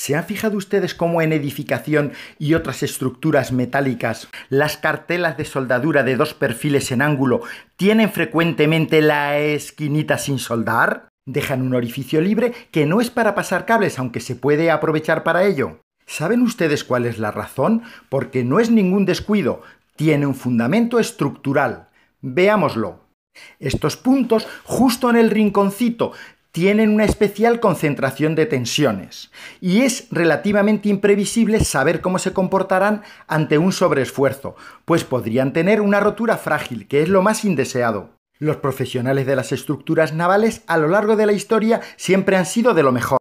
¿Se han fijado ustedes cómo en edificación y otras estructuras metálicas las cartelas de soldadura de dos perfiles en ángulo tienen frecuentemente la esquinita sin soldar? Dejan un orificio libre que no es para pasar cables, aunque se puede aprovechar para ello. ¿Saben ustedes cuál es la razón? Porque no es ningún descuido, tiene un fundamento estructural. Veámoslo. Estos puntos justo en el rinconcito tienen una especial concentración de tensiones y es relativamente imprevisible saber cómo se comportarán ante un sobreesfuerzo, pues podrían tener una rotura frágil, que es lo más indeseado. Los profesionales de las estructuras navales a lo largo de la historia siempre han sido de lo mejor.